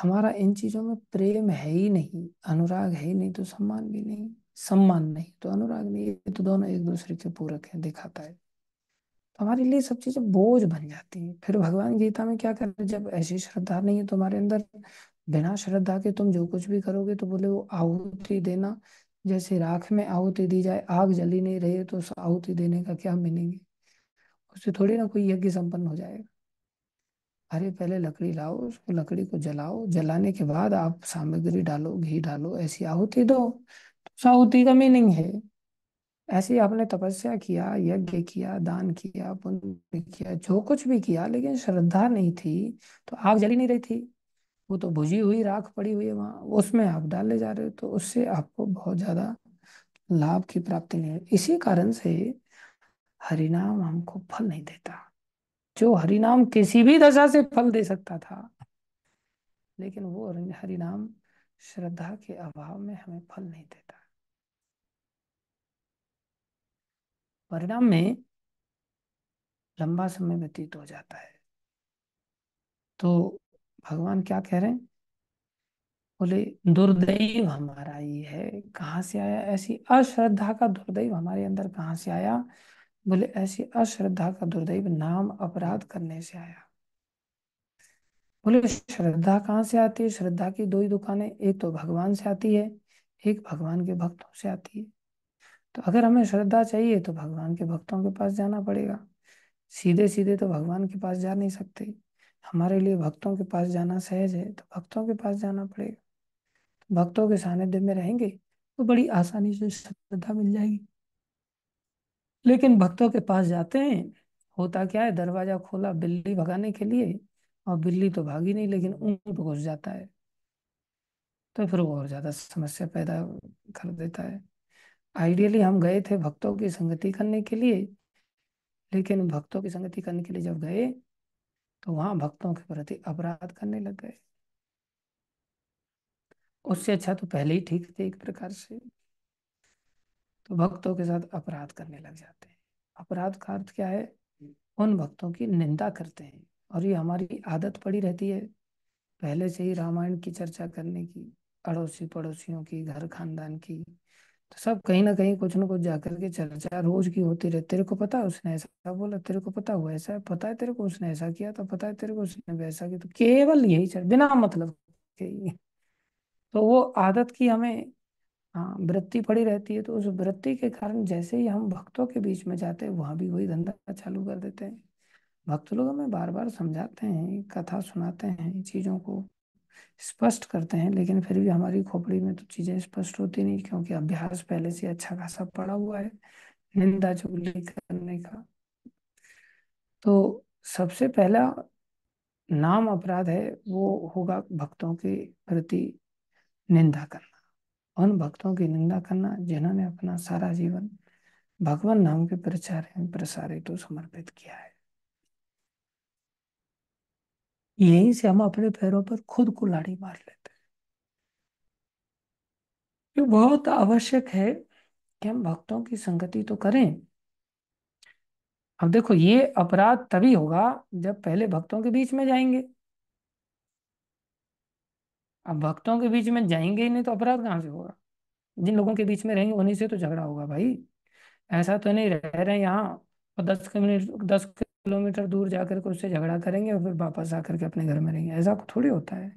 हमारा इन चीजों में प्रेम है ही नहीं अनुराग है ही नहीं तो सम्मान भी नहीं सम्मान नहीं तो अनुराग नहीं ये तो दोनों एक दूसरे के पूरक है दिखाता है तो हमारे लिए सब चीजें बोझ बन जाती है फिर भगवान गीता में क्या कर रहे जब ऐसी श्रद्धा नहीं है तुम्हारे अंदर बिना श्रद्धा के तुम जो कुछ भी करोगे तो बोले वो आहुति देना जैसे राख में आहुति दी जाए आग जली नहीं रही है तो उस आहुति देने का क्या मिलेंगे उससे थोड़ी ना कोई यज्ञ संपन्न हो जाएगा अरे पहले लकड़ी लाओ उसको लकड़ी को जलाओ जलाने के बाद आप सामग्री डालो घी डालो ऐसी आहुति दो साउथी का मीनिंग है ऐसे आपने तपस्या किया यज्ञ किया दान किया पुण्य किया जो कुछ भी किया लेकिन श्रद्धा नहीं थी तो आग जली नहीं रही थी वो तो भुजी हुई राख पड़ी हुई है वहां उसमें आप डाले जा रहे हो तो उससे आपको बहुत ज्यादा लाभ की प्राप्ति नहीं है इसी कारण से हरिनाम हमको फल नहीं देता जो हरिनाम किसी भी दशा से फल दे सकता था लेकिन वो हरिनाम श्रद्धा के अभाव में हमें फल नहीं देता परिणाम में लंबा समय व्यतीत हो जाता है तो भगवान क्या कह रहे हैं बोले दुर्दैव हमारा ये है कहाँ से आया ऐसी अश्रद्धा का दुर्दैव हमारे अंदर कहाँ से आया बोले ऐसी अश्रद्धा का दुर्दैव नाम अपराध करने से आया बोले श्रद्धा कहाँ से आती है श्रद्धा की दो ही दुकानें एक तो भगवान से आती है एक भगवान के भक्तों से आती है तो अगर हमें श्रद्धा चाहिए तो भगवान के भक्तों के पास जाना पड़ेगा सीधे सीधे तो भगवान के पास जा नहीं सकते हमारे लिए भक्तों के पास जाना सहज है तो भक्तों के पास जाना पड़ेगा तो भक्तों के सानिध्य में रहेंगे तो बड़ी आसानी से श्रद्धा मिल जाएगी लेकिन भक्तों के पास जाते हैं होता क्या है दरवाजा खोला बिल्ली भगाने के लिए और बिल्ली तो भागी नहीं लेकिन ऊंट घुस जाता है तो फिर वो और ज्यादा समस्या पैदा कर देता है आइडियली हम गए थे भक्तों की संगति करने के लिए लेकिन भक्तों की संगति करने के लिए जब गए तो वहां भक्तों के प्रति अपराध करने लग गए उससे अच्छा तो पहले ही ठीक थे एक प्रकार से तो भक्तों के साथ अपराध करने लग जाते हैं अपराध का अर्थ क्या है उन भक्तों की निंदा करते हैं और ये हमारी आदत पड़ी रहती है पहले से ही रामायण की चर्चा करने की अड़ोसी पड़ोसियों की घर खानदान की तो सब कहीं ना कहीं कुछ ना कुछ जाकर के चर्चा रोज की होती रहे तेरे को पता है उसने ऐसा बोला तेरे को पता हुआ ऐसा है पता है तेरे को उसने ऐसा किया तो पता है तेरे को उसने वैसा किया तो केवल यही चल बिना मतलब के तो वो आदत की हमें हाँ वृत्ति पड़ी रहती है तो उस वृत्ति के कारण जैसे ही हम भक्तों के बीच में जाते हैं वहाँ भी वही धंधा चालू कर देते हैं भक्त लोग हमें बार बार समझाते हैं कथा सुनाते हैं चीज़ों को स्पष्ट करते हैं लेकिन फिर भी हमारी खोपड़ी में तो चीजें स्पष्ट होती नहीं क्योंकि अभ्यास पहले से अच्छा खासा पड़ा हुआ है निंदा चुगली करने का तो सबसे पहला नाम अपराध है वो होगा भक्तों के प्रति निंदा करना उन भक्तों की निंदा करना जिन्होंने अपना सारा जीवन भगवान नाम के प्रचार एवं प्रसारित समर्पित किया है यहीं से हम अपने पैरों पर खुद कुल्हाड़ी मार लेते हैं ये बहुत आवश्यक है कि हम भक्तों की संगति तो करें अब देखो ये अपराध तभी होगा जब पहले भक्तों के बीच में जाएंगे अब भक्तों के बीच में जाएंगे ही नहीं तो अपराध कहां से होगा जिन लोगों के बीच में रहेंगे उन्हीं से तो झगड़ा होगा भाई ऐसा तो नहीं रह रहे यहाँ और दस मिनट दस किलोमीटर दूर जाकर के उससे झगड़ा करेंगे और फिर वापस आकर के अपने घर में रहेंगे ऐसा थोड़ी होता है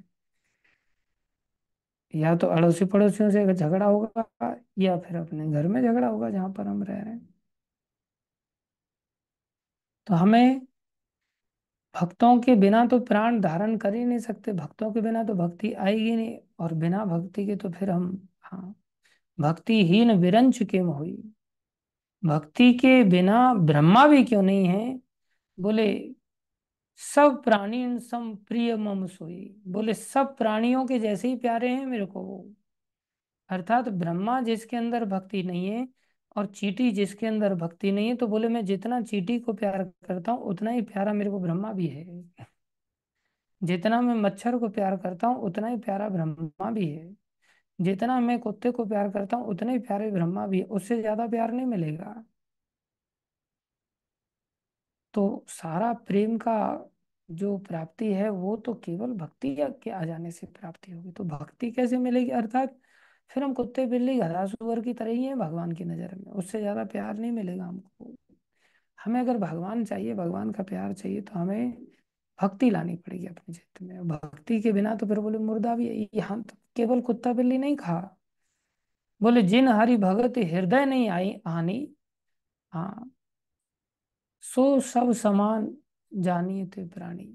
या तो अड़ोसी पड़ोसियों से झगड़ा होगा या फिर अपने घर में झगड़ा होगा जहां पर हम रह रहे हैं तो हमें भक्तों के बिना तो प्राण धारण कर ही नहीं सकते भक्तों के बिना तो भक्ति आएगी नहीं और बिना भक्ति के तो फिर हम हाँ भक्तिहीन विरंच के मोही भक्ति के बिना ब्रह्मा भी क्यों नहीं है बोले सब प्राणी इन सम प्रिय मम सोई बोले सब प्राणियों के जैसे ही प्यारे हैं मेरे को वो अर्थात ब्रह्मा जिसके अंदर भक्ति नहीं है और चीटी जिसके अंदर भक्ति नहीं है तो बोले मैं जितना चीटी को प्यार करता हूँ उतना ही प्यारा मेरे को ब्रह्मा भी है जितना मैं मच्छर को प्यार करता हूँ उतना ही प्यारा ब्रह्मा भी है जितना मैं कुत्ते को प्यार करता हूँ उतना ही प्यारे ब्रह्मा भी है उससे ज्यादा प्यार नहीं मिलेगा तो सारा प्रेम का जो प्राप्ति है वो तो केवल भक्ति के आ जाने से प्राप्ति होगी तो भक्ति कैसे मिलेगी अर्थात फिर हम कुत्ते बिल्ली सुअर की तरह ही हैं भगवान की नज़र में उससे ज़्यादा प्यार नहीं मिलेगा हमको हमें अगर भगवान चाहिए भगवान का प्यार चाहिए तो हमें भक्ति लानी पड़ेगी अपने क्षेत्र में भक्ति के बिना तो फिर बोले मुर्दा भी हम तो केवल कुत्ता बिल्ली नहीं खा बोले जिन हरि भगत हृदय नहीं आई आनी हाँ सो सब समान जानिए थे प्राणी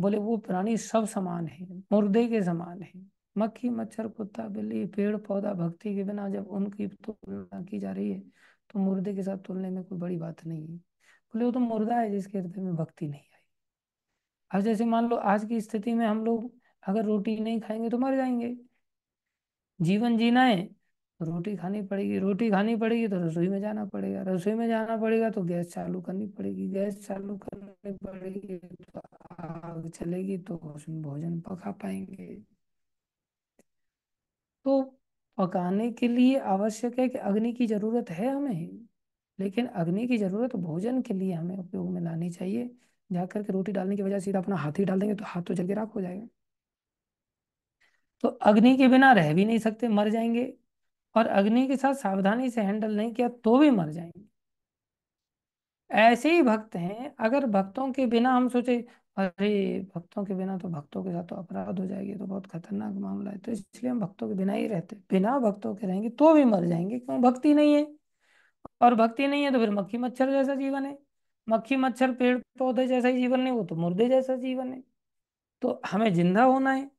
बोले वो प्राणी सब समान है मुर्दे के समान है मक्खी मच्छर कुत्ता बिल्ली पेड़ पौधा भक्ति के बिना जब उनकी तुलना की जा रही है तो मुर्दे के साथ तुलने में कोई बड़ी बात नहीं है बोले वो तो मुर्दा है जिसके हृदय में भक्ति नहीं आई अब जैसे मान लो आज की स्थिति में हम लोग अगर रोटी नहीं खाएंगे तो मर जाएंगे जीवन जीना है तो रोटी खानी पड़ेगी रोटी खानी पड़ेगी तो रसोई में जाना पड़ेगा रसोई में जाना पड़ेगा तो गैस चालू करनी पड़ेगी गैस चालू करनी पड़ेगी तो आग चलेगी तो उसमें भोजन पका पाएंगे तो पकाने के लिए आवश्यक है कि अग्नि की जरूरत है हमें लेकिन अग्नि की जरूरत भोजन के लिए हमें उपयोग में लानी चाहिए जाकर के रोटी डालने की वजह सीधा अपना हाथ ही डाल देंगे तो हाथ तो जल के राख हो जाएगा तो अग्नि के बिना रह भी नहीं सकते मर जाएंगे और अग्नि के साथ सावधानी से हैंडल नहीं किया तो भी मर जाएंगे ऐसे ही भक्त हैं अगर भक्तों के बिना हम सोचे अरे भक्तों के बिना तो भक्तों के साथ तो अपराध हो जाएगी तो बहुत खतरनाक मामला है तो इसलिए हम भक्तों के बिना ही रहते बिना भक्तों के रहेंगे तो भी मर जाएंगे क्यों भक्ति नहीं है और भक्ति नहीं है तो फिर मक्खी मच्छर जैसा जीवन है मक्खी मच्छर पेड़ पौधे जैसा ही जीवन नहीं वो तो मुर्दे जैसा जीवन है तो हमें जिंदा होना है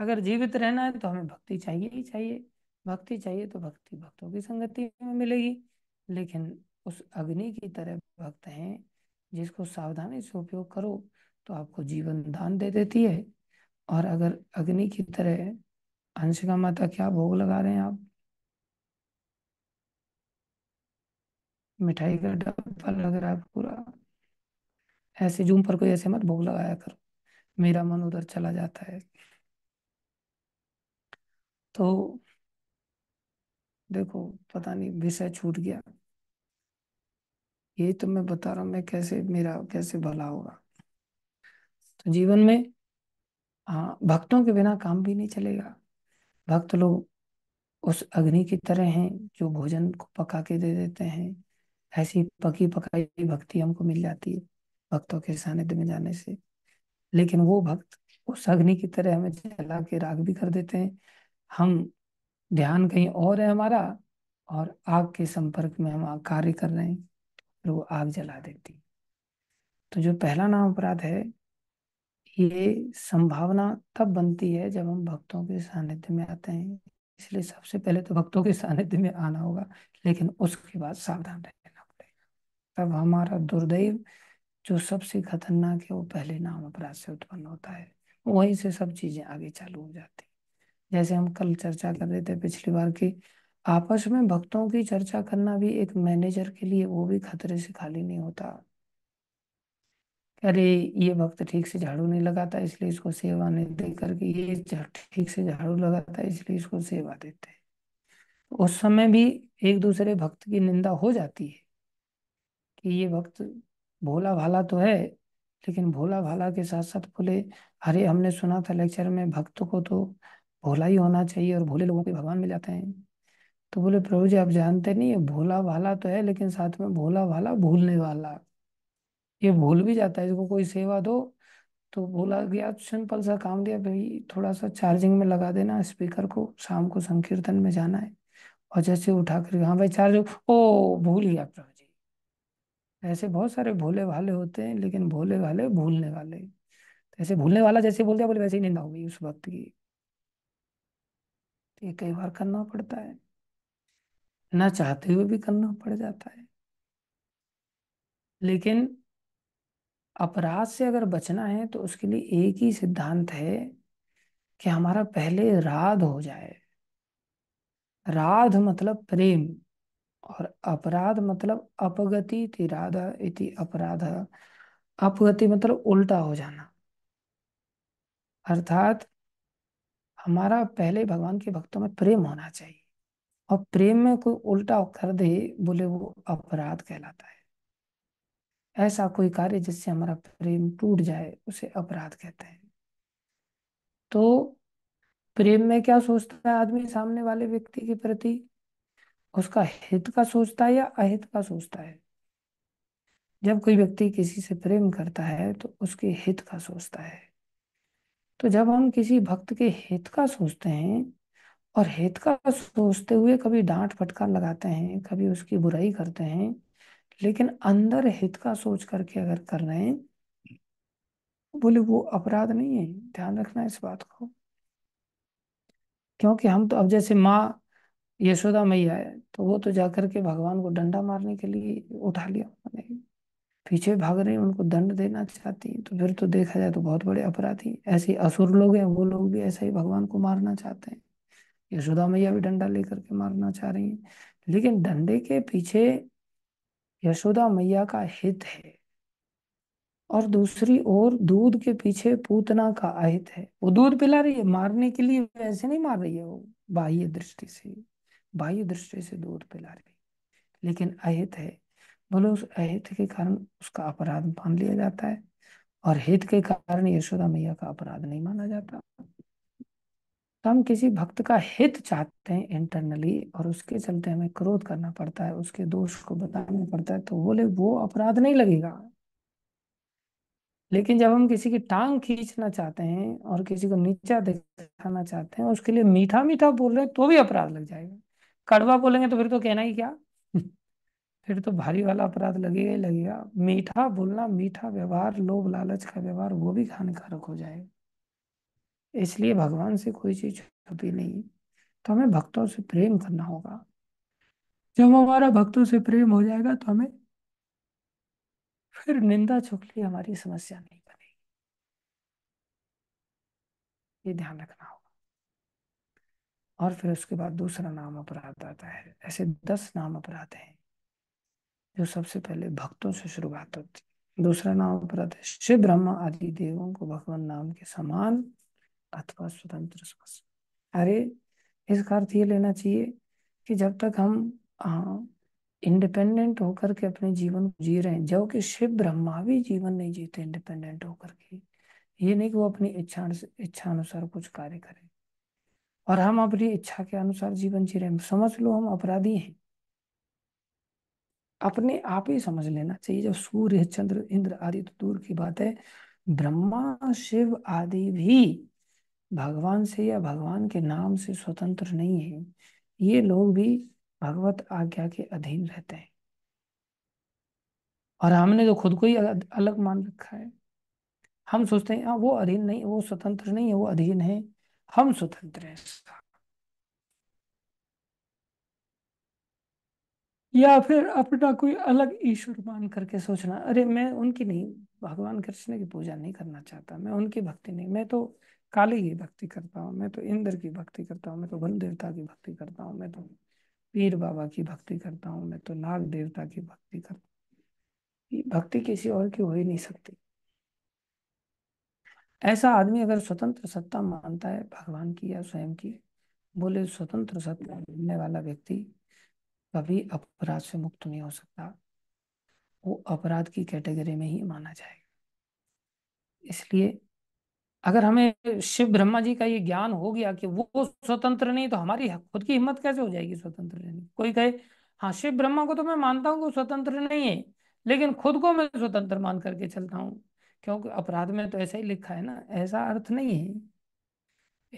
अगर जीवित रहना है तो हमें भक्ति चाहिए ही चाहिए भक्ति चाहिए तो भक्ति भक्तों की संगति में मिलेगी लेकिन उस अग्नि की तरह भक्त हैं जिसको सावधानी से उपयोग करो तो आपको जीवन दान दे देती है और अगर अग्नि की तरह अंशिका माता क्या भोग लगा रहे हैं आप मिठाई का डब्बा लग रहा है पूरा ऐसे जूम पर कोई ऐसे मत भोग लगाया करो मेरा मन उधर चला जाता है तो देखो पता नहीं विषय छूट गया ये तो मैं बता रहा हूं मैं कैसे मेरा कैसे भला होगा तो जीवन में हाँ भक्तों के बिना काम भी नहीं चलेगा भक्त लोग उस अग्नि की तरह हैं जो भोजन को पका के दे देते हैं ऐसी पकी पकाई भक्ति हमको मिल जाती है भक्तों के सानिध्य में जाने से लेकिन वो भक्त उस अग्नि की तरह हमें जला के राग भी कर देते हैं हम ध्यान कहीं और है हमारा और आग के संपर्क में हम कार्य कर रहे हैं फिर वो आग जला देती तो जो पहला नाम अपराध है ये संभावना तब बनती है जब हम भक्तों के सानिध्य में आते हैं इसलिए सबसे पहले तो भक्तों के सानिध्य में आना होगा लेकिन उसके बाद सावधान रहना पड़ेगा तब हमारा दुर्दैव जो सबसे खतरनाक है वो पहले नाम अपराध से उत्पन्न होता है वहीं से सब चीजें आगे चालू हो जाती जैसे हम कल चर्चा कर रहे थे पिछली बार की आपस में भक्तों की चर्चा करना भी एक मैनेजर के लिए वो भी खतरे से खाली नहीं होता अरे ये भक्त ठीक से झाड़ू नहीं लगाता इसलिए इसको सेवा नहीं दे करके ये ठीक से झाड़ू लगाता इसलिए इसको सेवा देते उस समय भी एक दूसरे भक्त की निंदा हो जाती है कि ये भक्त भोला भाला तो है लेकिन भोला भाला के साथ साथ बोले अरे हमने सुना था लेक्चर में भक्त को तो भोला ही होना चाहिए और भोले लोगों के भगवान मिल जाते हैं तो बोले प्रभु जी आप जानते नहीं ये भोला भाला तो है लेकिन साथ में भोला भाला भूलने वाला ये भूल भी जाता है इसको कोई सेवा दो तो बोला गया सिंपल सा काम दिया भाई थोड़ा सा चार्जिंग में लगा देना स्पीकर को शाम को संकीर्तन में जाना है और जैसे उठा कर हाँ भाई चार्ज ओ भूल गया प्रभु जी ऐसे बहुत सारे भोले भाले होते हैं लेकिन भोले भाले भूलने वाले ऐसे भूलने वाला जैसे बोल दिया बोले वैसे ही निंदा हो गई उस वक्त की तो ये कई बार करना पड़ता है ना चाहते हुए भी करना पड़ जाता है लेकिन अपराध से अगर बचना है तो उसके लिए एक ही सिद्धांत है कि हमारा पहले राध हो जाए राध मतलब प्रेम और अपराध मतलब अपगति थी राधा इति अपराध अपगति मतलब उल्टा हो जाना अर्थात हमारा पहले भगवान के भक्तों में प्रेम होना चाहिए और प्रेम में कोई उल्टा कर दे बोले वो अपराध कहलाता है ऐसा कोई कार्य जिससे हमारा प्रेम टूट जाए उसे अपराध कहते हैं तो प्रेम में क्या सोचता है आदमी सामने वाले व्यक्ति के प्रति उसका हित का सोचता है या अहित का सोचता है जब कोई व्यक्ति किसी से प्रेम करता है तो उसके हित का सोचता है तो जब हम किसी भक्त के हित का सोचते हैं और हित का सोचते हुए कभी डांट फटकार लगाते हैं कभी उसकी बुराई करते हैं लेकिन अंदर हित का सोच करके अगर कर रहे हैं बोले वो अपराध नहीं है ध्यान रखना इस बात को क्योंकि हम तो अब जैसे माँ यशोदा मैया है तो वो तो जाकर के भगवान को डंडा मारने के लिए उठा लिया उन्होंने पीछे भाग रहे हैं उनको दंड देना चाहती है तो फिर तो देखा जाए तो बहुत बड़े अपराधी ऐसे असुर लोग हैं वो लोग भी ऐसे ही भगवान को मारना चाहते हैं यशोदा मैया भी डंडा लेकर के मारना चाह रही है लेकिन डंडे के पीछे यशोदा मैया का हित है और दूसरी ओर दूध के पीछे पूतना का अहित है वो दूध पिला रही है मारने के लिए ऐसे नहीं मार रही है वो बाह्य दृष्टि से बाह्य दृष्टि से दूध पिला रही है लेकिन अहित है बोले उस अहित के कारण उसका अपराध मान लिया जाता है और हित के कारण यशोदा मैया का अपराध नहीं माना जाता तो हम किसी भक्त का हित चाहते हैं इंटरनली और उसके चलते हमें क्रोध करना पड़ता है उसके दोष को बताना पड़ता है तो बोले वो अपराध नहीं लगेगा लेकिन जब हम किसी की टांग खींचना चाहते हैं और किसी को नीचा दिखाना चाहते हैं उसके लिए मीठा मीठा बोल रहे हैं तो भी अपराध लग जाएगा कड़वा बोलेंगे तो फिर तो कहना ही क्या फिर तो भारी वाला अपराध लगेगा ही लगेगा मीठा बोलना मीठा व्यवहार लोभ लालच का व्यवहार वो भी हानिकारक हो जाएगा इसलिए भगवान से कोई चीज छुपी नहीं तो हमें भक्तों से प्रेम करना होगा जब हमारा भक्तों से प्रेम हो जाएगा तो हमें फिर निंदा चुगली हमारी समस्या नहीं बनेगी ये ध्यान रखना होगा और फिर उसके बाद दूसरा नाम अपराध आता है ऐसे दस नाम अपराध हैं जो सबसे पहले भक्तों से शुरुआत होती है दूसरा नाम अपराध है शिव ब्रह्म आदि देवों को भगवान नाम के समान अथवा स्वतंत्र अरे इसका अर्थ ये लेना चाहिए कि जब तक हम इंडिपेंडेंट होकर के अपने जीवन को जी रहे हैं जो कि शिव ब्रह्मा भी जीवन नहीं जीते इंडिपेंडेंट होकर के ये नहीं कि वो अपनी इच्छा इच्छा अनुसार कुछ कार्य करें और हम अपनी इच्छा के अनुसार जीवन जी रहे हैं समझ लो हम अपराधी हैं अपने आप ही समझ लेना चाहिए जब सूर्य चंद्र इंद्र आदि तो दूर की बात है ब्रह्मा शिव आदि भी भगवान से या भगवान के नाम से स्वतंत्र नहीं है ये लोग भी भगवत आज्ञा के अधीन रहते हैं और हमने तो खुद को ही अलग मान रखा है हम सोचते हैं हाँ वो अधीन नहीं वो स्वतंत्र नहीं है वो अधीन है हम स्वतंत्र हैं या फिर अपना कोई अलग ईश्वर मान करके सोचना अरे मैं उनकी नहीं भगवान कृष्ण की पूजा नहीं करना चाहता मैं उनकी भक्ति नहीं मैं तो काली की भक्ति करता हूँ मैं तो इंद्र की भक्ति करता हूँ मैं तो वन देवता की भक्ति करता हूँ मैं तो पीर बाबा की भक्ति करता हूँ मैं तो नाग देवता की भक्ति करता हूँ भक्ति किसी और की हो ही नहीं सकती ऐसा आदमी अगर स्वतंत्र सत्ता मानता है भगवान की या स्वयं की बोले स्वतंत्र सत्ता मानने वाला व्यक्ति कभी अपराध से मुक्त नहीं हो सकता वो अपराध की कैटेगरी में ही माना जाएगा इसलिए अगर हमें शिव ब्रह्मा जी का ये ज्ञान हो गया कि वो स्वतंत्र नहीं तो हमारी खुद की हिम्मत कैसे हो जाएगी स्वतंत्र रहने कोई कहे हाँ शिव ब्रह्मा को तो मैं मानता हूँ कि स्वतंत्र नहीं है लेकिन खुद को मैं स्वतंत्र मान करके चलता हूँ क्योंकि अपराध में तो ऐसा ही लिखा है ना ऐसा अर्थ नहीं है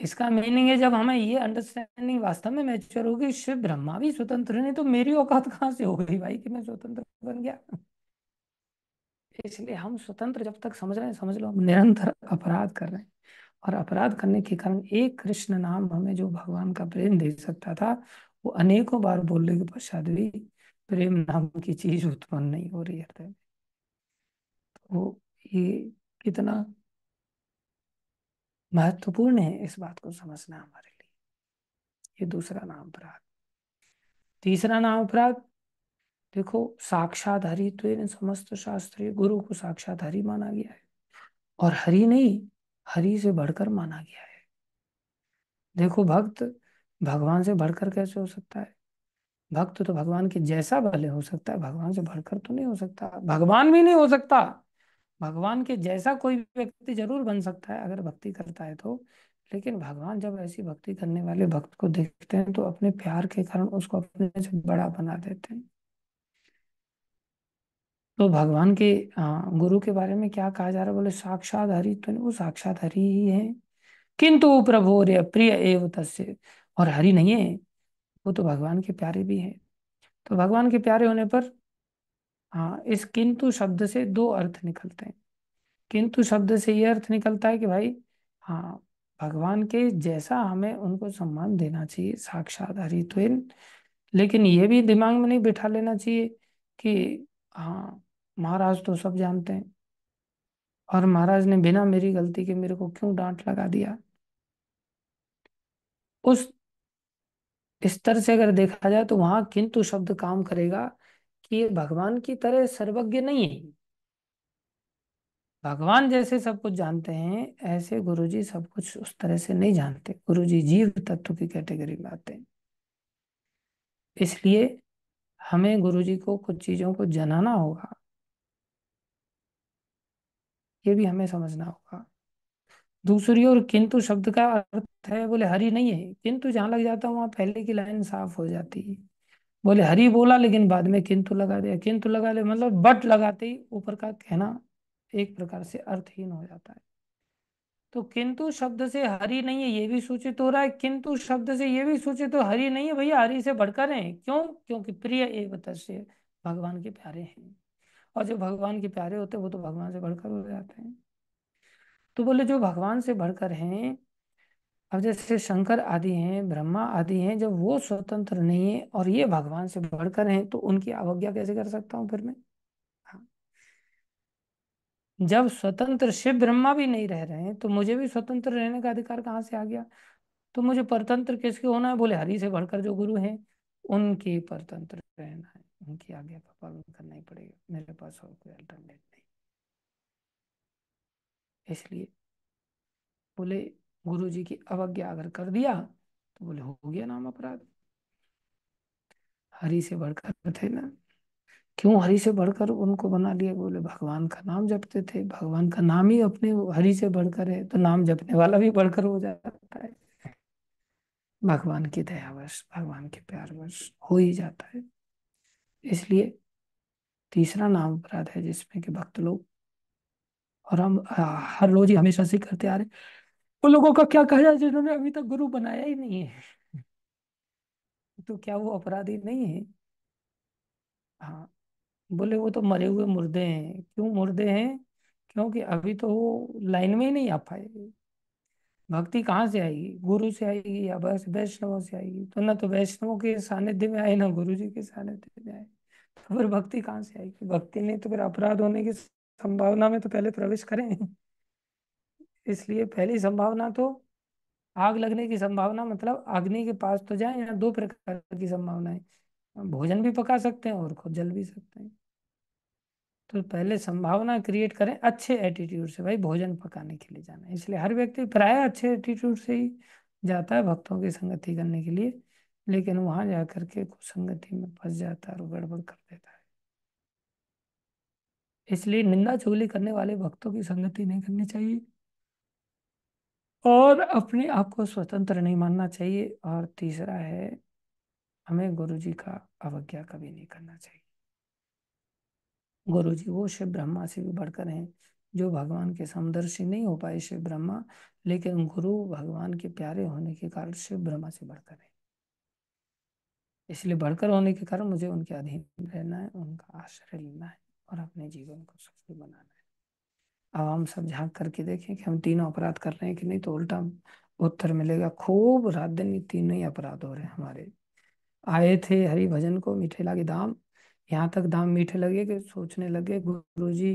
इसका मीनिंग है जब हमें ये अंडरस्टैंडिंग वास्तव में मैच्योर होगी शिव ब्रह्मा भी स्वतंत्र नहीं तो मेरी औकात कहाँ से हो गई भाई कि मैं स्वतंत्र बन गया इसलिए हम स्वतंत्र जब तक समझ रहे हैं समझ लो हम निरंतर अपराध कर रहे हैं और अपराध करने के कारण एक कृष्ण नाम हमें जो भगवान का प्रेम दे सकता था वो अनेकों बार बोलने के पश्चात भी प्रेम नाम की चीज उत्पन्न नहीं हो रही है तो ये कितना महत्वपूर्ण है इस बात को समझना हमारे लिए ये दूसरा नाम अपराध तीसरा नाम अपराध देखो साक्षात हरि तो समस्त शास्त्रीय गुरु को साक्षात हरि माना गया है और हरि नहीं हरि से बढ़कर माना गया है देखो भक्त भगवान से बढ़कर कैसे हो सकता है भक्त तो भगवान के जैसा भले हो सकता है भगवान से बढ़कर तो नहीं हो सकता भगवान भी नहीं हो सकता भगवान के जैसा कोई व्यक्ति जरूर बन सकता है अगर भक्ति करता है तो लेकिन भगवान जब ऐसी भक्ति करने वाले भक्त को देखते हैं तो अपने प्यार के कारण उसको अपने से बड़ा बना देते हैं तो भगवान के गुरु के बारे में क्या कहा जा रहा है बोले साक्षात हरि तो वो साक्षात हरि ही है किंतु प्रभो रे प्रिय एव तस्य और हरि नहीं है वो तो भगवान के प्यारे भी हैं तो भगवान के प्यारे होने पर हाँ इस किंतु शब्द से दो अर्थ निकलते हैं किंतु शब्द से ये अर्थ निकलता है कि भाई हाँ भगवान के जैसा हमें उनको सम्मान देना चाहिए साक्षात हरित्वेन लेकिन ये भी दिमाग में नहीं बिठा लेना चाहिए कि हाँ महाराज तो सब जानते हैं और महाराज ने बिना मेरी गलती के मेरे को क्यों डांट लगा दिया उस स्तर से अगर देखा जाए तो वहां किंतु शब्द काम करेगा कि ये भगवान की तरह सर्वज्ञ नहीं है भगवान जैसे सब कुछ जानते हैं ऐसे गुरुजी सब कुछ उस तरह से नहीं जानते गुरुजी जीव तत्व की कैटेगरी में आते हैं इसलिए हमें गुरुजी को कुछ चीजों को जनाना होगा ये भी हमें समझना होगा दूसरी ओर किंतु शब्द का अर्थ है बोले हरि नहीं है किंतु जहां लग जाता है वहां पहले की लाइन साफ हो जाती है बोले हरी बोला लेकिन बाद में किंतु लगा दिया किंतु लगा दिया मतलब बट लगाते ही ऊपर का कहना एक प्रकार से अर्थहीन हो जाता है तो किंतु शब्द से हरि नहीं है ये भी सूचित हो रहा है किंतु शब्द से ये भी सूचित हो हरि नहीं है भैया हरि से बढ़कर है क्यों क्योंकि प्रिय एक से भगवान के प्यारे हैं और जो भगवान के प्यारे होते हैं वो तो भगवान से बढ़कर हो जाते हैं तो बोले जो भगवान से बढ़कर हैं अब जैसे शंकर आदि हैं ब्रह्मा आदि हैं जब वो स्वतंत्र नहीं है और ये भगवान से बढ़कर हैं तो उनकी अवज्ञा कैसे कर सकता हूं फिर मैं हाँ। जब स्वतंत्र शिव ब्रह्मा भी नहीं रह रहे हैं तो मुझे भी स्वतंत्र रहने का अधिकार कहाँ से आ गया तो मुझे परतंत्र किसके होना है बोले हरि से बढ़कर जो गुरु हैं उनके परतंत्र रहना है उनकी आज्ञा का पालन करना ही पड़ेगा मेरे पास और कोई अल्टरनेट नहीं इसलिए बोले गुरु जी की अवज्ञा अगर कर दिया तो बोले हो गया नाम अपराध हरि से बढ़कर थे ना क्यों हरि से बढ़कर उनको बना लिया बोले भगवान का नाम जपते थे भगवान का नाम ही अपने हरि से बढ़कर है तो नाम जपने वाला भी बढ़कर हो जाता है भगवान की दयावश भगवान के प्यारवश हो ही जाता है इसलिए तीसरा नाम अपराध है जिसमें कि भक्त लोग और हम हर रोज ही हमेशा से करते आ रहे उन लोगों का क्या कहा जाए जिन्होंने अभी तक गुरु बनाया ही नहीं है तो क्या वो अपराधी नहीं है हाँ बोले वो तो मरे हुए मुर्दे हैं क्यों मुर्दे हैं क्योंकि अभी तो वो लाइन में ही नहीं आ पाए भक्ति कहाँ से आएगी गुरु से आएगी या बस वैष्णवों से आएगी तो ना तो वैष्णवों के सानिध्य में आए ना गुरु जी के सानिध्य में आए तो फिर भक्ति कहाँ से आएगी भक्ति नहीं तो फिर अपराध होने की संभावना में तो पहले प्रवेश करें इसलिए पहली संभावना तो आग लगने की संभावना मतलब अग्नि के पास तो जाए यहाँ दो प्रकार की है भोजन भी पका सकते हैं और खुद जल भी सकते हैं तो पहले संभावना क्रिएट करें अच्छे एटीट्यूड से भाई भोजन पकाने के लिए जाना है इसलिए हर व्यक्ति प्राय अच्छे एटीट्यूड से ही जाता है भक्तों की संगति करने के लिए लेकिन वहां जा करके कुछ संगति में फंस जाता है और गड़बड़ कर देता है इसलिए निंदा चुगली करने वाले भक्तों की संगति नहीं करनी चाहिए और अपने आप को स्वतंत्र नहीं मानना चाहिए और तीसरा है हमें गुरु जी का अवज्ञा कभी नहीं करना चाहिए गुरु जी वो शिव ब्रह्मा से भी बढ़कर हैं जो भगवान के समदर्शी नहीं हो पाए शिव ब्रह्मा लेकिन गुरु भगवान के प्यारे होने के कारण शिव ब्रह्मा से बढ़कर है इसलिए बढ़कर होने के कारण मुझे उनके अधीन रहना है उनका आश्रय लेना है और अपने जीवन को सफल बनाना है अब हम सब झांक करके देखें कि हम तीनों अपराध कर रहे हैं कि नहीं तो उल्टा उत्तर मिलेगा खूब रात दिन तीनों ही अपराध हो रहे हैं हमारे आए थे हरि भजन को मीठे लगे दाम यहाँ तक दाम मीठे लगे कि सोचने लगे गुरु जी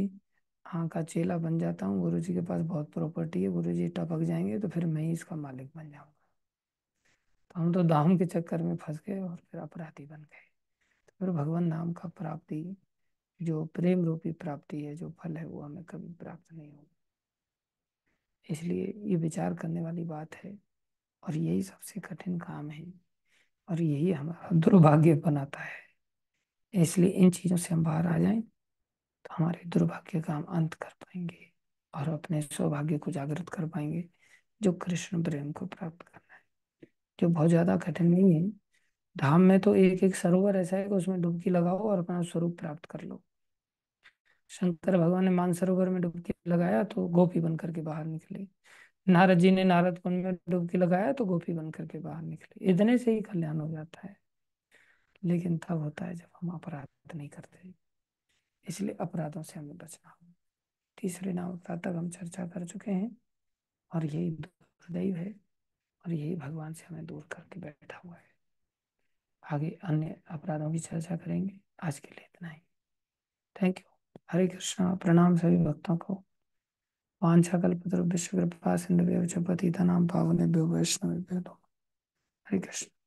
हाँ का चेला बन जाता हूँ गुरु जी के पास बहुत प्रॉपर्टी है गुरु जी टपक जाएंगे तो फिर मैं ही इसका मालिक बन जाऊंगा तो हम तो दाम के चक्कर में फंस गए और फिर अपराधी बन गए तो फिर भगवान नाम का प्राप्ति जो प्रेम रूपी प्राप्ति है जो फल है वो हमें कभी प्राप्त नहीं होगा इसलिए ये विचार करने वाली बात है और यही सबसे कठिन काम है और यही हमारा दुर्भाग्य बनाता है इसलिए इन चीज़ों से हम बाहर आ जाएं तो हमारे दुर्भाग्य का हम अंत कर पाएंगे और अपने सौभाग्य को जागृत कर पाएंगे जो कृष्ण प्रेम को प्राप्त करना है जो बहुत ज़्यादा कठिन नहीं है धाम में तो एक एक सरोवर ऐसा है कि उसमें डुबकी लगाओ और अपना स्वरूप प्राप्त कर लो शंकर भगवान ने मानसरोवर में डुबकी लगाया तो गोपी बन करके बाहर निकले नारद जी ने नारद कुंड में डुबकी लगाया तो गोपी बन करके बाहर निकले इतने से ही कल्याण हो जाता है लेकिन तब होता है जब हम अपराध नहीं करते इसलिए अपराधों से हमें बचना होगा तीसरे नावता तक हम चर्चा कर चुके हैं और यही दुर्दैव है और यही भगवान से हमें दूर करके बैठा हुआ है आगे अन्य अपराधों की चर्चा करेंगे आज के लिए इतना ही थैंक यू हरे कृष्णा प्रणाम सभी भक्तों को वांछा कल्पतरु विश्व कृपा सिंधु पति धनाम पावन वैष्णव हरे कृष्ण